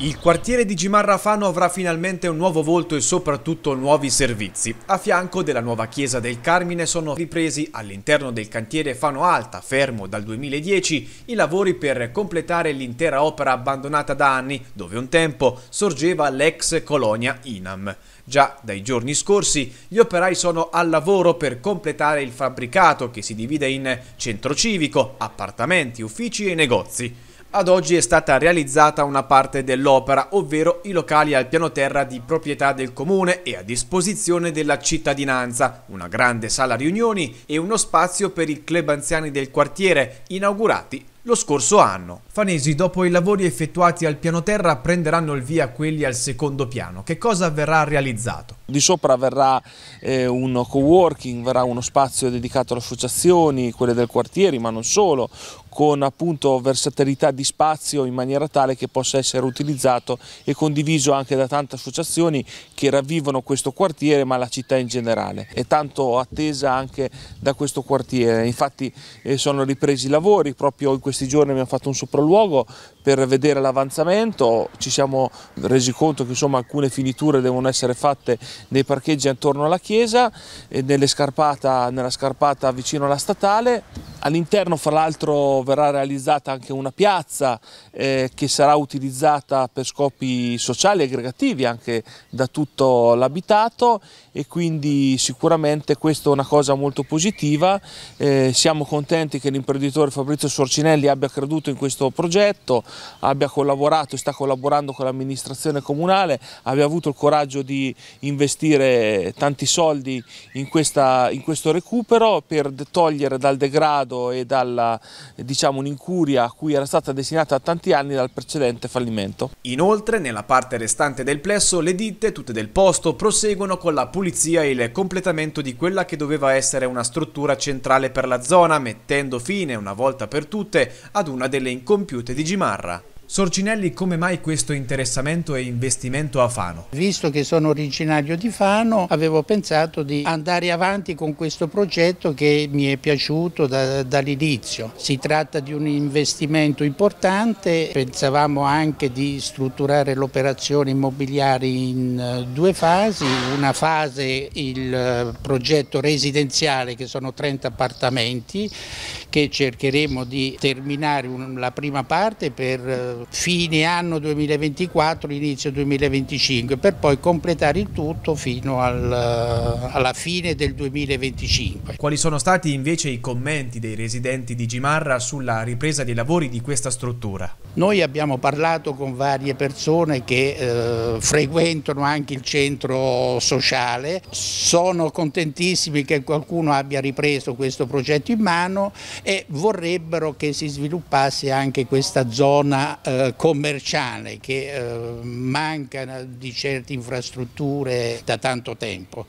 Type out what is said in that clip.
Il quartiere di Gimarrafano avrà finalmente un nuovo volto e soprattutto nuovi servizi. A fianco della nuova chiesa del Carmine sono ripresi all'interno del cantiere Fano Alta, fermo dal 2010, i lavori per completare l'intera opera abbandonata da anni, dove un tempo sorgeva l'ex colonia Inam. Già dai giorni scorsi gli operai sono al lavoro per completare il fabbricato che si divide in centro civico, appartamenti, uffici e negozi. Ad oggi è stata realizzata una parte dell'opera, ovvero i locali al piano terra di proprietà del comune e a disposizione della cittadinanza, una grande sala riunioni e uno spazio per i club anziani del quartiere, inaugurati lo scorso anno. Fanesi, dopo i lavori effettuati al piano terra, prenderanno il via quelli al secondo piano. Che cosa verrà realizzato? Di sopra verrà eh, un co-working, verrà uno spazio dedicato alle associazioni, quelle del quartiere, ma non solo, con appunto versatilità di spazio in maniera tale che possa essere utilizzato e condiviso anche da tante associazioni che ravvivono questo quartiere ma la città in generale. È tanto attesa anche da questo quartiere, infatti eh, sono ripresi i lavori, proprio in questi giorni abbiamo fatto un sopralluogo per vedere l'avanzamento, ci siamo resi conto che insomma, alcune finiture devono essere fatte nei parcheggi attorno alla chiesa, e nella scarpata vicino alla statale All'interno fra l'altro verrà realizzata anche una piazza eh, che sarà utilizzata per scopi sociali e aggregativi anche da tutto l'abitato e quindi sicuramente questa è una cosa molto positiva. Eh, siamo contenti che l'imprenditore Fabrizio Sorcinelli abbia creduto in questo progetto, abbia collaborato e sta collaborando con l'amministrazione comunale, abbia avuto il coraggio di investire tanti soldi in, questa, in questo recupero per togliere dal degrado degrado e dalla diciamo, un'incuria a cui era stata destinata a tanti anni dal precedente fallimento. Inoltre nella parte restante del plesso le ditte, tutte del posto, proseguono con la pulizia e il completamento di quella che doveva essere una struttura centrale per la zona, mettendo fine una volta per tutte ad una delle incompiute di Gimarra. Sorcinelli, come mai questo interessamento e investimento a Fano? Visto che sono originario di Fano, avevo pensato di andare avanti con questo progetto che mi è piaciuto da, dall'inizio. Si tratta di un investimento importante, pensavamo anche di strutturare l'operazione immobiliare in eh, due fasi, una fase il eh, progetto residenziale che sono 30 appartamenti che cercheremo di terminare la prima parte per eh, fine anno 2024, inizio 2025, per poi completare il tutto fino al, eh, alla fine del 2025. Quali sono stati invece i commenti dei residenti di Gimarra sulla ripresa dei lavori di questa struttura? Noi abbiamo parlato con varie persone che eh, frequentano anche il centro sociale, sono contentissimi che qualcuno abbia ripreso questo progetto in mano e vorrebbero che si sviluppasse anche questa zona eh, eh, commerciale che eh, mancano di certe infrastrutture da tanto tempo.